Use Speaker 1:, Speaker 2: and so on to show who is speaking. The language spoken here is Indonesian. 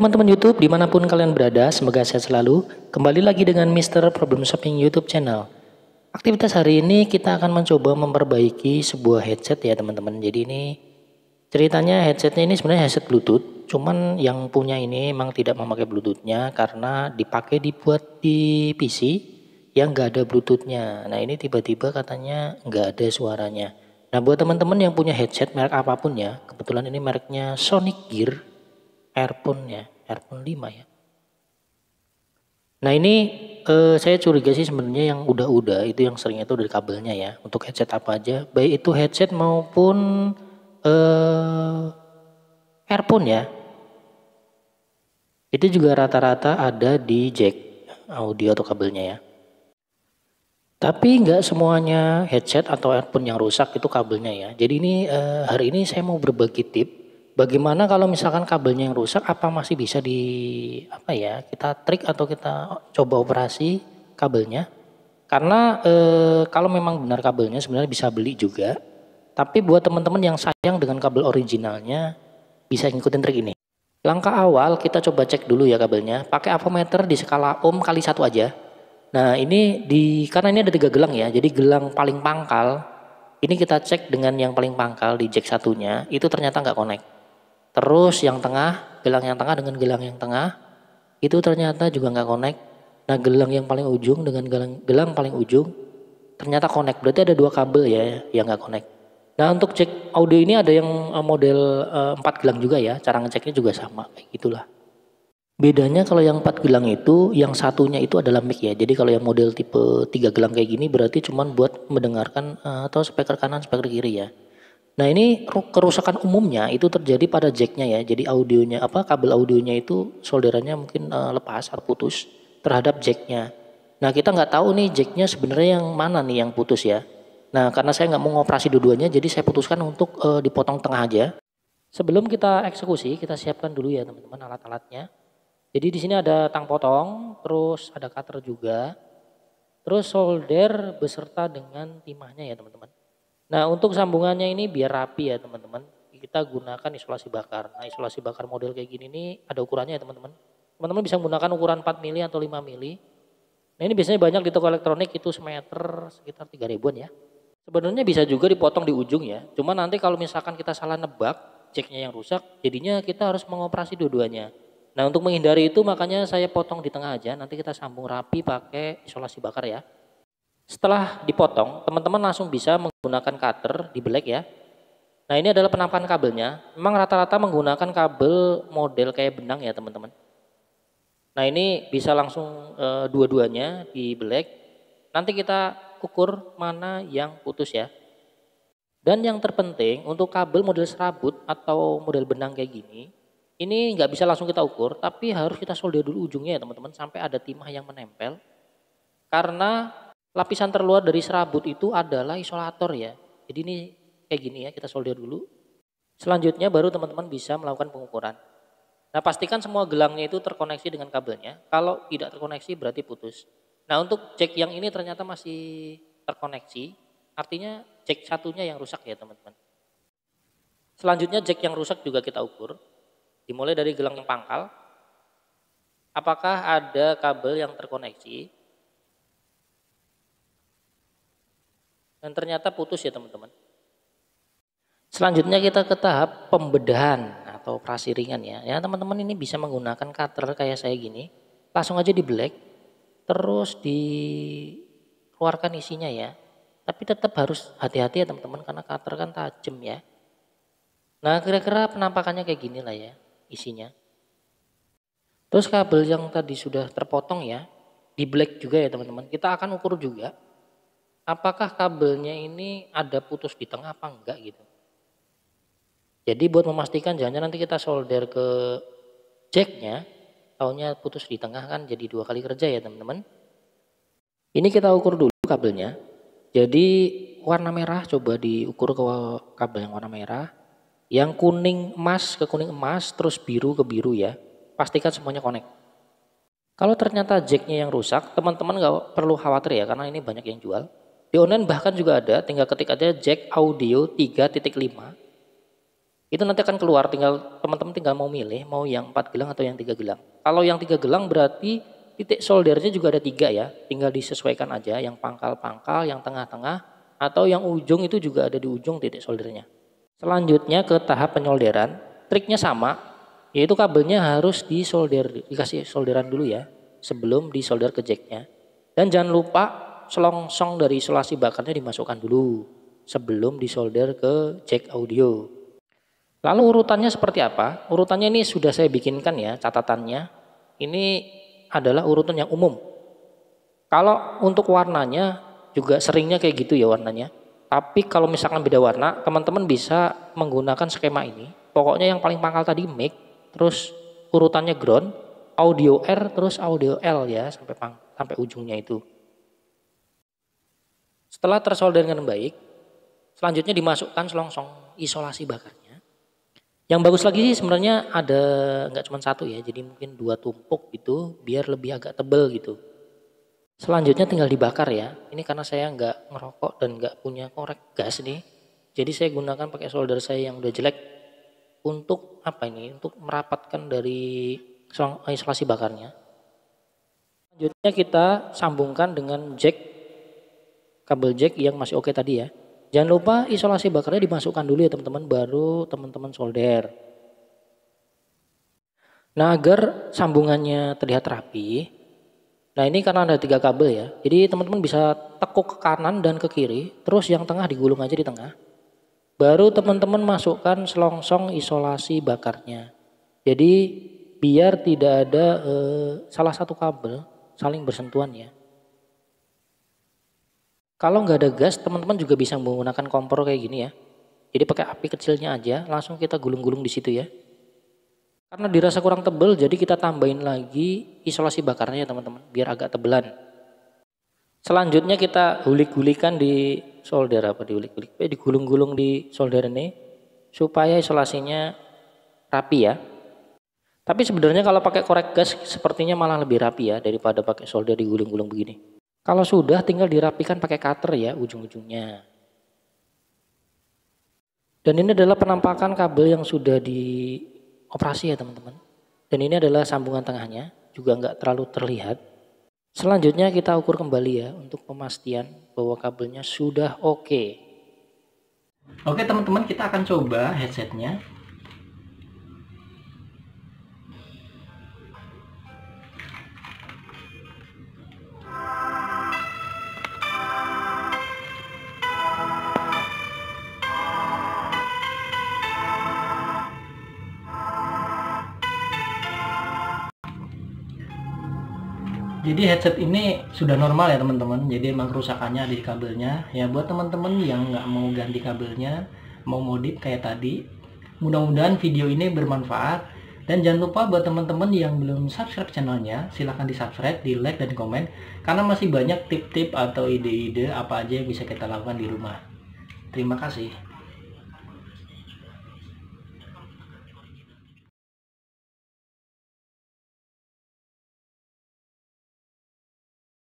Speaker 1: teman-teman YouTube dimanapun kalian berada, semoga sehat selalu. Kembali lagi dengan Mr. Problem Shopping YouTube channel. Aktivitas hari ini kita akan mencoba memperbaiki sebuah headset ya teman-teman. Jadi ini ceritanya headsetnya ini sebenarnya headset Bluetooth. Cuman yang punya ini memang tidak memakai Bluetoothnya karena dipakai dibuat di PC yang nggak ada Bluetoothnya. Nah ini tiba-tiba katanya nggak ada suaranya. Nah buat teman-teman yang punya headset merek apapun ya, kebetulan ini mereknya Sonic Gear Airphone ya r 5 ya. Nah ini eh, saya curiga sih sebenarnya yang udah-udah itu yang sering itu dari kabelnya ya. Untuk headset apa aja, baik itu headset maupun eh, earphone ya. Itu juga rata-rata ada di jack audio atau kabelnya ya. Tapi nggak semuanya headset atau earphone yang rusak itu kabelnya ya. Jadi ini eh, hari ini saya mau berbagi tip. Bagaimana kalau misalkan kabelnya yang rusak apa masih bisa di apa ya kita trik atau kita coba operasi kabelnya? Karena e, kalau memang benar kabelnya sebenarnya bisa beli juga. Tapi buat teman-teman yang sayang dengan kabel originalnya bisa ngikutin trik ini. Langkah awal kita coba cek dulu ya kabelnya. Pakai avometer di skala ohm kali satu aja. Nah ini di karena ini ada tiga gelang ya. Jadi gelang paling pangkal ini kita cek dengan yang paling pangkal di jack satunya itu ternyata nggak connect. Terus yang tengah, gelang yang tengah dengan gelang yang tengah itu ternyata juga nggak connect. Nah gelang yang paling ujung dengan gelang, gelang paling ujung ternyata connect. Berarti ada dua kabel ya yang nggak connect. Nah untuk cek audio ini ada yang eh, model eh, empat gelang juga ya. Cara ngeceknya juga sama kayak gitulah. Bedanya kalau yang empat gelang itu, yang satunya itu adalah mic ya. Jadi kalau yang model tipe tiga gelang kayak gini berarti cuman buat mendengarkan eh, atau speaker kanan, speaker kiri ya. Nah ini kerusakan umumnya itu terjadi pada jacknya ya. Jadi audionya apa kabel audionya itu solderannya mungkin uh, lepas atau putus terhadap jacknya. Nah kita nggak tahu nih jacknya sebenarnya yang mana nih yang putus ya. Nah karena saya nggak mau ngoperasi dua-duanya jadi saya putuskan untuk uh, dipotong tengah aja. Sebelum kita eksekusi kita siapkan dulu ya teman-teman alat-alatnya. Jadi di sini ada tang potong, terus ada cutter juga, terus solder beserta dengan timahnya ya teman-teman. Nah untuk sambungannya ini biar rapi ya teman-teman. Kita gunakan isolasi bakar. Nah isolasi bakar model kayak gini ini ada ukurannya ya teman-teman. Teman-teman bisa menggunakan ukuran 4 mili atau 5 mili. Nah ini biasanya banyak di toko elektronik itu semeter sekitar 3 ribuan ya. Sebenarnya bisa juga dipotong di ujung ya. Cuma nanti kalau misalkan kita salah nebak, ceknya yang rusak, jadinya kita harus mengoperasi dua-duanya. Nah untuk menghindari itu makanya saya potong di tengah aja, nanti kita sambung rapi pakai isolasi bakar ya. Setelah dipotong, teman-teman langsung bisa menggunakan cutter di black ya. Nah ini adalah penampakan kabelnya. Memang rata-rata menggunakan kabel model kayak benang ya teman-teman. Nah ini bisa langsung e, dua-duanya di black. Nanti kita ukur mana yang putus ya. Dan yang terpenting untuk kabel model serabut atau model benang kayak gini, ini nggak bisa langsung kita ukur, tapi harus kita solder dulu ujungnya ya teman-teman, sampai ada timah yang menempel. Karena Lapisan terluar dari serabut itu adalah isolator ya. Jadi ini kayak gini ya, kita solder dulu. Selanjutnya baru teman-teman bisa melakukan pengukuran. Nah pastikan semua gelangnya itu terkoneksi dengan kabelnya. Kalau tidak terkoneksi berarti putus. Nah untuk cek yang ini ternyata masih terkoneksi. Artinya cek satunya yang rusak ya teman-teman. Selanjutnya jack yang rusak juga kita ukur. Dimulai dari gelang yang pangkal. Apakah ada kabel yang terkoneksi? Dan ternyata putus ya teman-teman. Selanjutnya kita ke tahap pembedahan atau operasi ringan ya. Ya teman-teman ini bisa menggunakan cutter kayak saya gini. Langsung aja di black. Terus dikeluarkan isinya ya. Tapi tetap harus hati-hati ya teman-teman karena cutter kan tajam ya. Nah kira-kira penampakannya kayak gini lah ya isinya. Terus kabel yang tadi sudah terpotong ya. Di black juga ya teman-teman. Kita akan ukur juga apakah kabelnya ini ada putus di tengah apa enggak gitu. Jadi buat memastikan jangan nanti kita solder ke jacknya, tahunya putus di tengah kan jadi dua kali kerja ya teman-teman. Ini kita ukur dulu kabelnya. Jadi warna merah coba diukur ke kabel yang warna merah. Yang kuning emas ke kuning emas, terus biru ke biru ya. Pastikan semuanya connect. Kalau ternyata jacknya yang rusak, teman-teman nggak perlu khawatir ya karena ini banyak yang jual di online bahkan juga ada, tinggal ketik aja jack audio 3.5. Itu nanti akan keluar, tinggal teman-teman tinggal mau milih mau yang 4 gelang atau yang 3 gelang. Kalau yang 3 gelang berarti titik soldernya juga ada 3 ya, tinggal disesuaikan aja yang pangkal-pangkal, yang tengah-tengah atau yang ujung itu juga ada di ujung titik soldernya. Selanjutnya ke tahap penyolderan, triknya sama, yaitu kabelnya harus disolder, dikasih solderan dulu ya, sebelum disolder ke jacknya. Dan jangan lupa selongsong dari isolasi bakarnya dimasukkan dulu sebelum disolder ke jack audio. Lalu urutannya seperti apa? Urutannya ini sudah saya bikinkan ya catatannya. Ini adalah urutan yang umum. Kalau untuk warnanya juga seringnya kayak gitu ya warnanya. Tapi kalau misalkan beda warna, teman-teman bisa menggunakan skema ini. Pokoknya yang paling pangkal tadi mic, terus urutannya ground, audio R, terus audio L ya sampai sampai ujungnya itu. Setelah tersolder dengan baik, selanjutnya dimasukkan selongsong isolasi bakarnya. Yang bagus lagi sih sebenarnya ada nggak cuma satu ya, jadi mungkin dua tumpuk gitu, biar lebih agak tebel gitu. Selanjutnya tinggal dibakar ya. Ini karena saya nggak ngerokok dan nggak punya korek gas nih. Jadi saya gunakan pakai solder saya yang udah jelek untuk apa ini? Untuk merapatkan dari isolasi bakarnya. Selanjutnya kita sambungkan dengan jack kabel jack yang masih oke okay tadi ya. Jangan lupa isolasi bakarnya dimasukkan dulu ya teman-teman baru teman-teman solder. Nah agar sambungannya terlihat rapi, nah ini karena ada tiga kabel ya, jadi teman-teman bisa tekuk ke kanan dan ke kiri, terus yang tengah digulung aja di tengah. Baru teman-teman masukkan selongsong isolasi bakarnya. Jadi biar tidak ada eh, salah satu kabel saling bersentuhan ya. Kalau nggak ada gas, teman-teman juga bisa menggunakan kompor kayak gini ya. Jadi pakai api kecilnya aja, langsung kita gulung-gulung di situ ya. Karena dirasa kurang tebel, jadi kita tambahin lagi isolasi bakarnya ya teman-teman, biar agak tebelan. Selanjutnya kita gulik gulikan di solder apa di gulik, ulik eh, di gulung gulung di solder ini supaya isolasinya rapi ya. Tapi sebenarnya kalau pakai korek gas sepertinya malah lebih rapi ya daripada pakai solder digulung-gulung begini. Kalau sudah tinggal dirapikan pakai cutter ya ujung-ujungnya. Dan ini adalah penampakan kabel yang sudah dioperasi ya teman-teman. Dan ini adalah sambungan tengahnya, juga nggak terlalu terlihat. Selanjutnya kita ukur kembali ya untuk pemastian bahwa kabelnya sudah oke. Okay. Oke teman-teman kita akan coba headsetnya jadi headset ini sudah normal ya teman-teman jadi emang kerusakannya di kabelnya ya buat teman-teman yang nggak mau ganti kabelnya mau modif kayak tadi mudah-mudahan video ini bermanfaat dan jangan lupa buat teman-teman yang belum subscribe channelnya silahkan di subscribe di like dan komen karena masih banyak tip-tip atau ide-ide apa aja yang bisa kita lakukan di rumah terima kasih